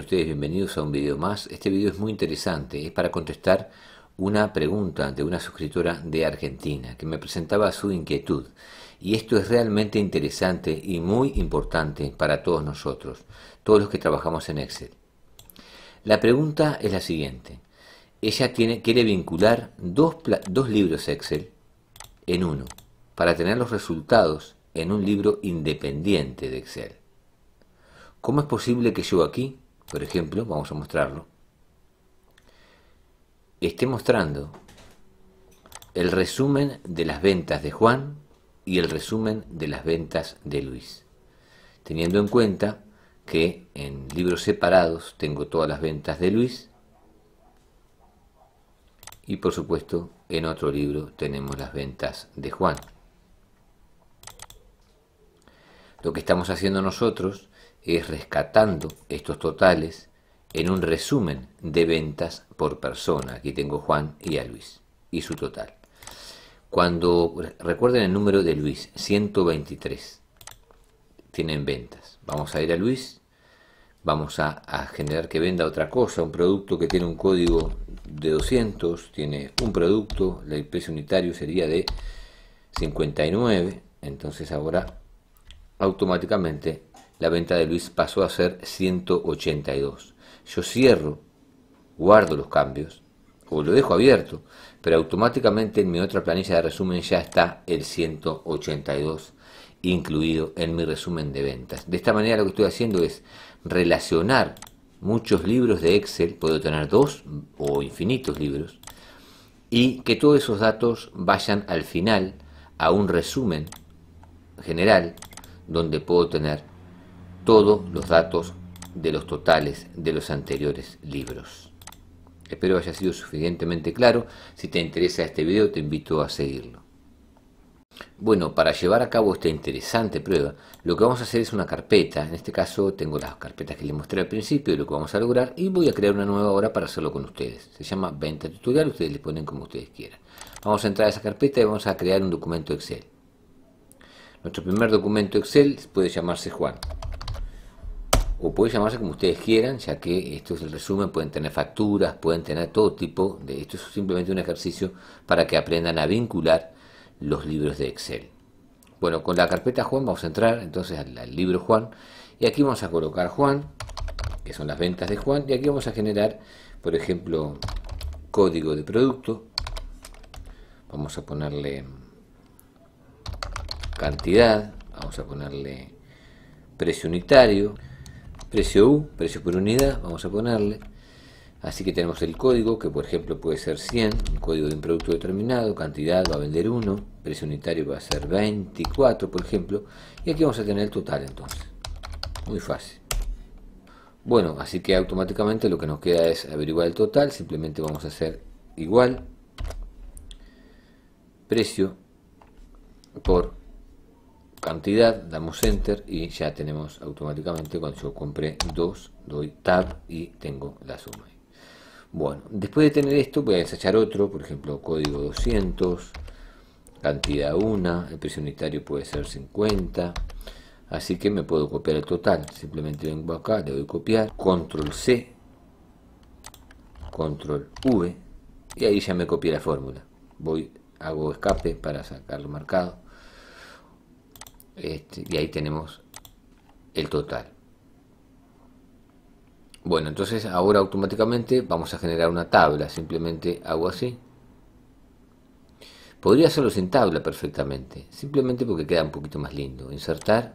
ustedes bienvenidos a un vídeo más. Este vídeo es muy interesante, es para contestar una pregunta de una suscriptora de Argentina que me presentaba su inquietud. Y esto es realmente interesante y muy importante para todos nosotros, todos los que trabajamos en Excel. La pregunta es la siguiente. Ella tiene, quiere vincular dos, dos libros Excel en uno para tener los resultados en un libro independiente de Excel. ¿Cómo es posible que yo aquí por ejemplo, vamos a mostrarlo, esté mostrando el resumen de las ventas de Juan y el resumen de las ventas de Luis. Teniendo en cuenta que en libros separados tengo todas las ventas de Luis y por supuesto en otro libro tenemos las ventas de Juan. Lo que estamos haciendo nosotros es rescatando estos totales en un resumen de ventas por persona. Aquí tengo Juan y a Luis y su total. Cuando recuerden el número de Luis, 123 tienen ventas. Vamos a ir a Luis, vamos a, generar que venda otra cosa, un producto que tiene un código de 200, tiene un producto, el precio unitario sería de 59, entonces ahora automáticamente la venta de Luis pasó a ser 182. Yo cierro, guardo los cambios, o lo dejo abierto, pero automáticamente en mi otra planilla de resumen ya está el 182 incluido en mi resumen de ventas. De esta manera lo que estoy haciendo es relacionar muchos libros de Excel, puedo tener dos o infinitos libros, y que todos esos datos vayan al final a un resumen general donde puedo tener todos los datos de los totales de los anteriores libros. Espero haya sido suficientemente claro. Si te interesa este video te invito a seguirlo. Bueno, para llevar a cabo esta interesante prueba, lo que vamos a hacer es una carpeta. En este caso tengo las carpetas que les mostré al principio, lo que vamos a lograr, y voy a crear una nueva hora para hacerlo con ustedes. Se llama Venta Tutorial, ustedes le ponen como ustedes quieran. Vamos a entrar a esa carpeta y vamos a crear un documento Excel. Nuestro primer documento Excel puede llamarse Juan o puede llamarse como ustedes quieran, ya que esto es el resumen, pueden tener facturas, pueden tener todo tipo de... Esto es simplemente un ejercicio para que aprendan a vincular los libros de Excel. Bueno, con la carpeta Juan vamos a entrar entonces al, libro Juan y aquí vamos a colocar Juan, que son las ventas de Juan, y aquí vamos a generar, por ejemplo, código de producto. Vamos a ponerle cantidad, vamos a ponerle precio unitario precio U, precio por unidad, vamos a ponerle. Así que tenemos el código, que por ejemplo puede ser 100, un código de un producto determinado, cantidad va a vender 1, precio unitario va a ser 24, por ejemplo, y aquí vamos a tener el total entonces. Muy fácil. Bueno, así que automáticamente lo que nos queda es averiguar el total, simplemente vamos a hacer igual precio por cantidad, damos enter y ya tenemos automáticamente cuando yo compré 2, doy tab y tengo la suma. Bueno, después de tener esto voy a desechar otro, por ejemplo código 200, cantidad 1, el precio unitario puede ser 50, así que me puedo copiar el total, simplemente vengo acá, le doy copiar, control C, control V y ahí ya me copié la fórmula. Voy, hago escape para sacarlo marcado este, y ahí tenemos el total. Bueno, entonces ahora automáticamente vamos a generar una tabla. Simplemente hago así. Podría hacerlo sin tabla perfectamente. Simplemente porque queda un poquito más lindo. Insertar.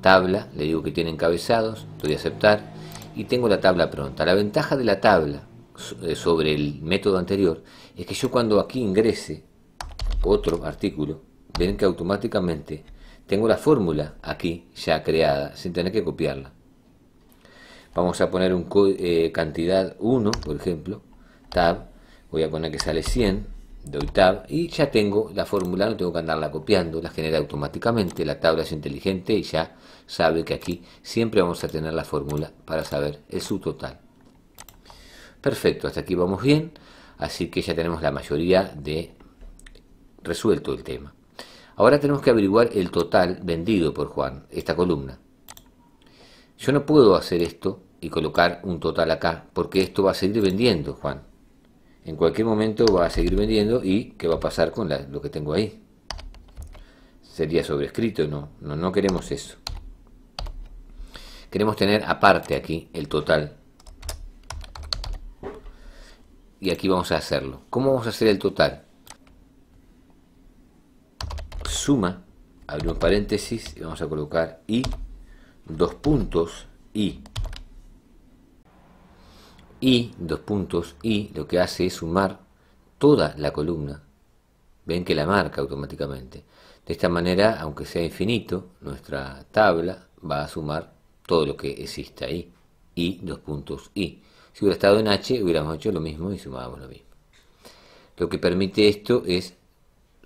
Tabla. Le digo que tiene encabezados. Doy a aceptar. Y tengo la tabla pronta. La ventaja de la tabla eh, sobre el método anterior es que yo cuando aquí ingrese otro artículo, ven que automáticamente tengo la fórmula aquí ya creada, sin tener que copiarla. Vamos a poner un eh, cantidad 1, por ejemplo, tab, voy a poner que sale 100, doy tab y ya tengo la fórmula, no tengo que andarla copiando, la genera automáticamente, la tabla es inteligente y ya sabe que aquí siempre vamos a tener la fórmula para saber el subtotal. Perfecto, hasta aquí vamos bien, así que ya tenemos la mayoría de resuelto el tema. Ahora tenemos que averiguar el total vendido por Juan, esta columna. Yo no puedo hacer esto y colocar un total acá, porque esto va a seguir vendiendo, Juan. En cualquier momento va a seguir vendiendo y ¿qué va a pasar con lo que tengo ahí? Sería sobrescrito, no, no, no queremos eso. Queremos tener aparte aquí el total. Y aquí vamos a hacerlo. ¿Cómo vamos a hacer el total? suma, abrimos un paréntesis y vamos a colocar y, dos puntos, y Y dos puntos y, lo que hace es sumar toda la columna. Ven que la marca automáticamente. De esta manera, aunque sea infinito, nuestra tabla va a sumar todo lo que exista ahí. Y dos puntos y Si hubiera estado en h, hubiéramos hecho lo mismo y sumábamos lo mismo. Lo que permite esto es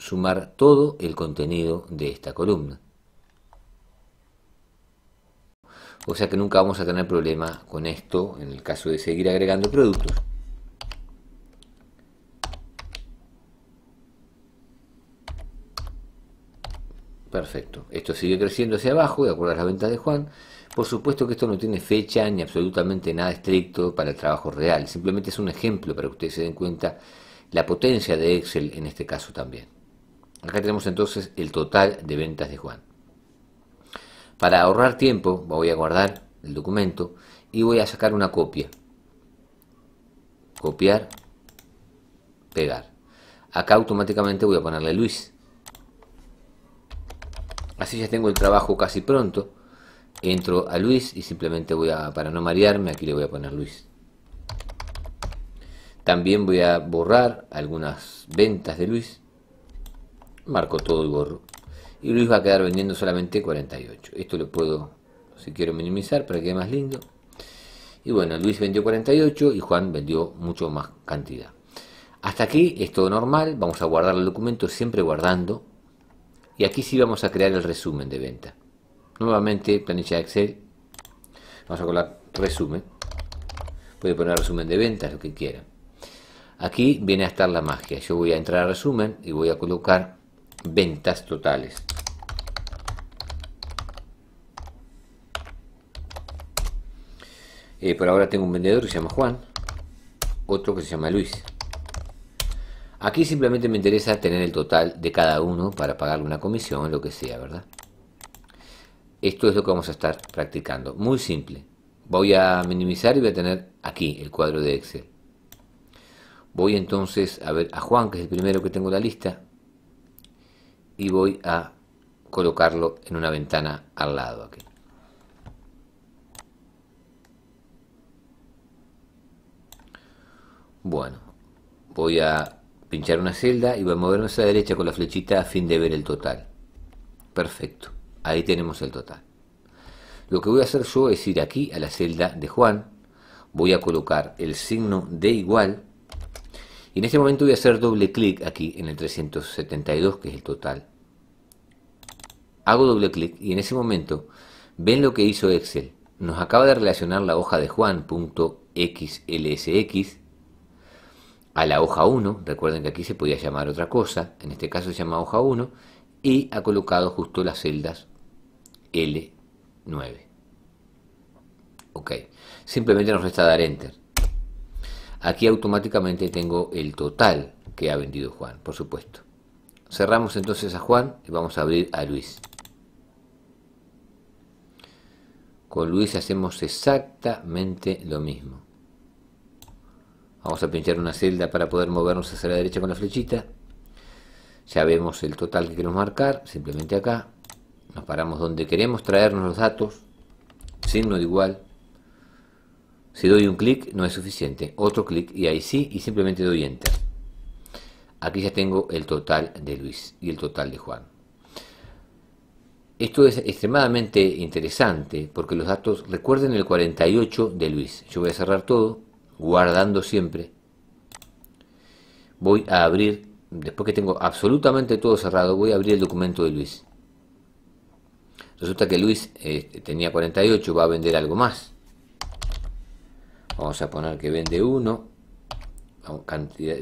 sumar todo el contenido de esta columna. O sea que nunca vamos a tener problema con esto en el caso de seguir agregando productos. Perfecto. Esto sigue creciendo hacia abajo, de acuerdo a la ventas de Juan. Por supuesto que esto no tiene fecha ni absolutamente nada estricto para el trabajo real. Simplemente es un ejemplo para que ustedes se den cuenta la potencia de Excel en este caso también. Acá tenemos entonces el total de ventas de Juan. Para ahorrar tiempo voy a guardar el documento y voy a sacar una copia. Copiar, pegar. Acá automáticamente voy a ponerle Luis. Así ya tengo el trabajo casi pronto. Entro a Luis y simplemente voy a, para no marearme, aquí le voy a poner Luis. También voy a borrar algunas ventas de Luis marco todo el gorro. Y Luis va a quedar vendiendo solamente 48. Esto lo puedo, si quiero minimizar, para que quede más lindo. Y bueno, Luis vendió 48 y Juan vendió mucho más cantidad. Hasta aquí es todo normal, vamos a guardar el documento siempre guardando. Y aquí sí vamos a crear el resumen de venta. Nuevamente, planilla de Excel. Vamos a colar resumen. Puede poner resumen de ventas, lo que quiera. Aquí viene a estar la magia. Yo voy a entrar a resumen y voy a colocar ventas totales. Eh, por ahora tengo un vendedor que se llama Juan, otro que se llama Luis. Aquí simplemente me interesa tener el total de cada uno para pagarle una comisión, o lo que sea, ¿verdad? Esto es lo que vamos a estar practicando. Muy simple. Voy a minimizar y voy a tener aquí el cuadro de Excel. Voy entonces a ver a Juan, que es el primero que tengo en la lista y voy a colocarlo en una ventana al lado aquí. Bueno, voy a pinchar una celda y voy a moverme a la derecha con la flechita a fin de ver el total. Perfecto, ahí tenemos el total. Lo que voy a hacer yo es ir aquí a la celda de Juan, voy a colocar el signo de igual y en este momento voy a hacer doble clic aquí en el 372 que es el total Hago doble clic y en ese momento ven lo que hizo Excel. Nos acaba de relacionar la hoja de Juan.xlsx a la hoja 1. Recuerden que aquí se podía llamar otra cosa. En este caso se llama hoja 1 y ha colocado justo las celdas L9. Ok. Simplemente nos resta dar Enter. Aquí automáticamente tengo el total que ha vendido Juan, por supuesto. Cerramos entonces a Juan y vamos a abrir a Luis. Con Luis hacemos exactamente lo mismo. Vamos a pinchar una celda para poder movernos hacia la derecha con la flechita. Ya vemos el total que queremos marcar, simplemente acá. Nos paramos donde queremos traernos los datos. Signo de igual. Si doy un clic no es suficiente. Otro clic y ahí sí y simplemente doy enter. Aquí ya tengo el total de Luis y el total de Juan. Esto es extremadamente interesante porque los datos recuerden el 48 de Luis. Yo voy a cerrar todo, guardando siempre. Voy a abrir, después que tengo absolutamente todo cerrado, voy a abrir el documento de Luis. Resulta que Luis este, tenía 48, va a vender algo más. Vamos a poner que vende 1.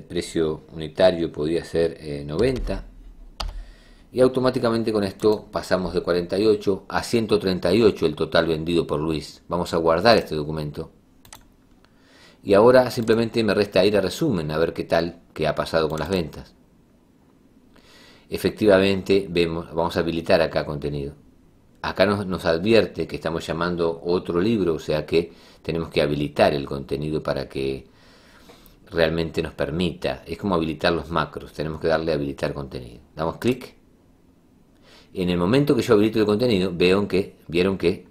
Precio unitario podría ser 90. Eh, y automáticamente con esto pasamos de 48 a 138 el total vendido por Luis. Vamos a guardar este documento. Y ahora simplemente me resta ir a resumen a ver qué tal que ha pasado con las ventas. Efectivamente, vemos, vamos a habilitar acá contenido. Acá nos, nos advierte que estamos llamando otro libro, o sea que tenemos que habilitar el contenido para que realmente nos permita. Es como habilitar los macros, tenemos que darle a habilitar contenido. Damos clic en el momento que yo habilito el contenido, veo que, vieron que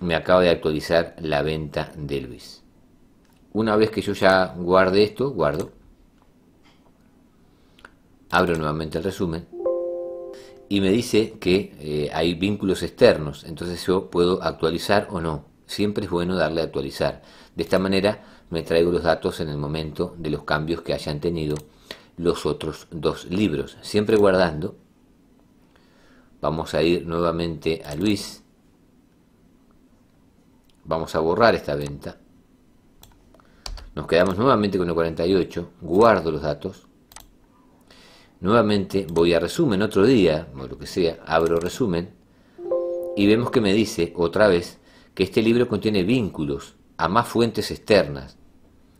me acaba de actualizar la venta de Luis. Una vez que yo ya guarde esto, guardo. Abro nuevamente el resumen. Y me dice que eh, hay vínculos externos. Entonces yo puedo actualizar o no. Siempre es bueno darle a actualizar. De esta manera me traigo los datos en el momento de los cambios que hayan tenido los otros dos libros. Siempre guardando Vamos a ir nuevamente a Luis. Vamos a borrar esta venta. Nos quedamos nuevamente con el 48. Guardo los datos. Nuevamente voy a resumen otro día, o lo que sea, abro resumen. Y vemos que me dice otra vez que este libro contiene vínculos a más fuentes externas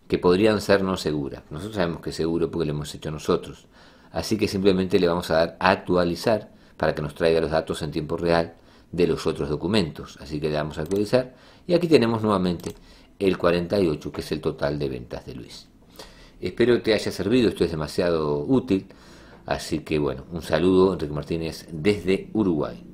que podrían ser no seguras. Nosotros sabemos que es seguro porque lo hemos hecho nosotros. Así que simplemente le vamos a dar a actualizar para que nos traiga los datos en tiempo real de los otros documentos. Así que le damos a actualizar y aquí tenemos nuevamente el 48 que es el total de ventas de Luis. Espero te haya servido, esto es demasiado útil. Así que bueno, un saludo Enrique Martínez desde Uruguay.